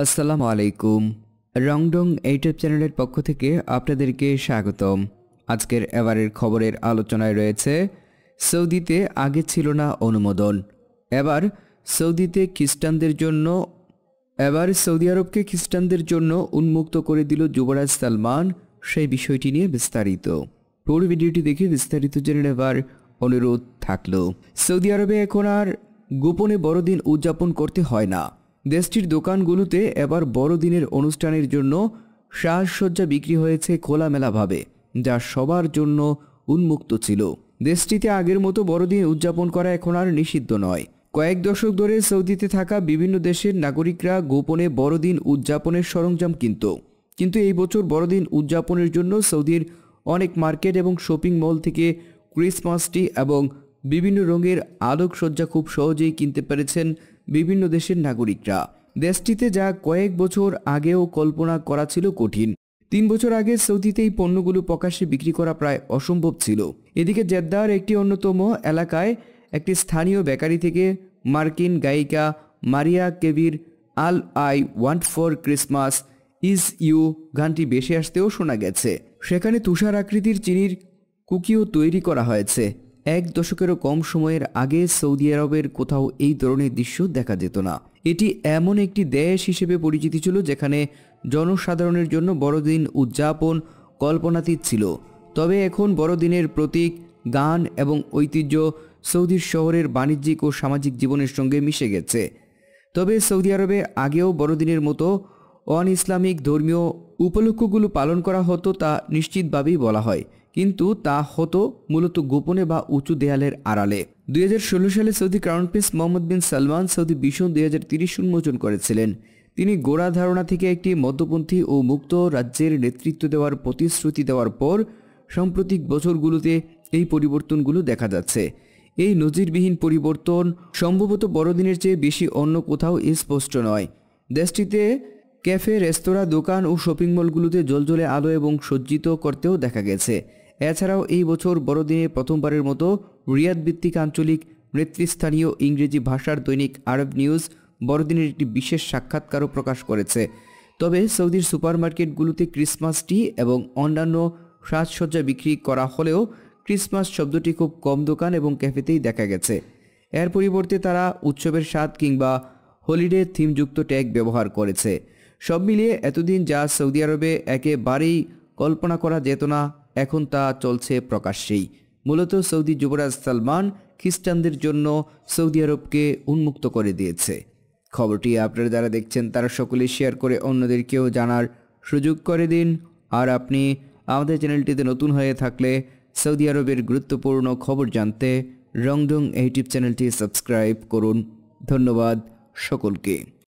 আসসালামু আলাইকুম রংডং এইটেপ চ্যানেলের পক্ষ থেকে আপনাদেরকে স্বাগতম আজকের এবারের খবরের আলোচনায় রয়েছে সৌদিতে আগে ছিল না অনুমোদন এবার সৌদিতে খ্রিস্টানদের জন্য এবার সৌদি আরবকে খ্রিস্টানদের জন্য উন্মুক্ত করে দিল যুবরাজ সালমান সেই বিষয়টি নিয়ে বিস্তারিত পুরো ভিডিওটি দেখে বিস্তারিত জেনে নেবার অনুরোধ থাকলো সৌদি আরবে এখন আর গোপনে বড়দিন উদযাপন করতে হয় না দেশটির দোকানগুলোতে এবার বড়দিনের অনুষ্ঠানের জন্য সাজসজ্জা বিক্রি হয়েছে খোলামেলাভাবে যা সবার জন্য উন্মুক্ত ছিল দেশটিতে আগের মতো বড়দিন উদযাপন করা এখন আর নিষিদ্ধ নয় কয়েক দশক ধরে সৌদিতে থাকা বিভিন্ন দেশের নাগরিকরা গোপনে বড়দিন উদযাপনের সরঞ্জাম কিনত কিন্তু এই বছর বড়দিন উদযাপনের জন্য সৌদির অনেক মার্কেট এবং শপিং মল থেকে ক্রিসমাস ট্রি এবং বিভিন্ন রঙের আলোকসজ্জা খুব সহজেই কিনতে পেরেছেন বিভিন্ন দেশের নাগরিকরা দেশটিতে যা কয়েক বছর আগেও কল্পনা করা ছিল কঠিন তিন বছর আগে সৌদিতে এই পণ্যগুলো প্রকাশ্যে বিক্রি করা প্রায় অসম্ভব ছিল এদিকে জেদ্দার একটি অন্যতম এলাকায় একটি স্থানীয় বেকারি থেকে মার্কিন গায়িকা মারিয়া কেভির all I want for Christmas is you গানটি বেশি আসতেও শোনা গেছে সেখানে তুষার আকৃতির চিনির কুকিও তৈরি করা হয়েছে এক দশকেরও কম সময়ের আগে সৌদি আরবের কোথাও এই ধরনের দৃশ্য দেখা যেত না এটি এমন একটি দেশ হিসেবে পরিচিত ছিল যেখানে জনসাধারণের জন্য বড়দিন উদযাপন কল্পনাতীত ছিল তবে এখন বড়দিনের প্রতীক গান এবং ঐতিহ্য সৌদির শহরের বাণিজ্যিক ও সামাজিক জীবনের সঙ্গে মিশে গেছে তবে সৌদি আরবে আগেও বড়দিনের মতো অন ইসলামিক ধর্মীয় উপলক্ষগুলো পালন করা হতো তা নিশ্চিতভাবেই বলা হয় কিন্তু তা হতো মূলত গোপনে বা উঁচু দেয়ালের আড়ালে দুই সালে Saudi crown prince Mohammed bin Salman Saudi vision দুই উন্মোচন করেছিলেন তিনি গোড়া ধারণা থেকে একটি মধ্যপন্থী ও মুক্ত রাজ্যের নেতৃত্ব দেওয়ার প্রতিশ্রুতি দেওয়ার পর সাম্প্রতিক বছরগুলোতে এই পরিবর্তনগুলো দেখা যাচ্ছে এই নজিরবিহীন পরিবর্তন সম্ভবত বড়দিনের চেয়ে বেশি অন্য কোথাও স্পষ্ট নয় দেশটিতে ক্যাফে রেস্তোরাঁ দোকান ও শপিং মলগুলোতে জলজলে আলো এবং সজ্জিত করতেও দেখা গেছে এছাড়াও এই বছর বড়দিনে প্রথমবারের মতো রিয়াদ ভিত্তিক আঞ্চলিক নেতৃস্থানীয় ইংরেজি ভাষার দৈনিক আরব নিউজ বড়দিনের একটি বিশেষ সাক্ষাৎকারও প্রকাশ করেছে তবে সৌদির সুপারমার্কেটগুলোতে ক্রিসমাস টি এবং অন্যান্য সাজসজ্জা বিক্রি করা হলেও ক্রিসমাস শব্দটি খুব কম দোকান এবং ক্যাফেতেই দেখা গেছে এর পরিবর্তে তারা উৎসবের স্বাদ কিংবা হলিডে থিমযুক্ত ট্যাগ ব্যবহার করেছে সব মিলিয়ে এতদিন যা সৌদি আরবে একেবারেই কল্পনা করা যেত না এখন তা চলছে প্রকাশ্যেই মূলত সৌদি যুবরাজ সালমান খ্রিস্টানদের জন্য সৌদি আরবকে উন্মুক্ত করে দিয়েছে খবরটি আপনারা যারা দেখছেন তারা সকলে শেয়ার করে অন্যদেরকেও জানার সুযোগ করে দিন আর আপনি আমাদের চ্যানেলটিতে নতুন হয়ে থাকলে সৌদি আরবের গুরুত্বপূর্ণ খবর জানতে রংডং ইউটিউব চ্যানেলটি সাবস্ক্রাইব করুন ধন্যবাদ সকলকে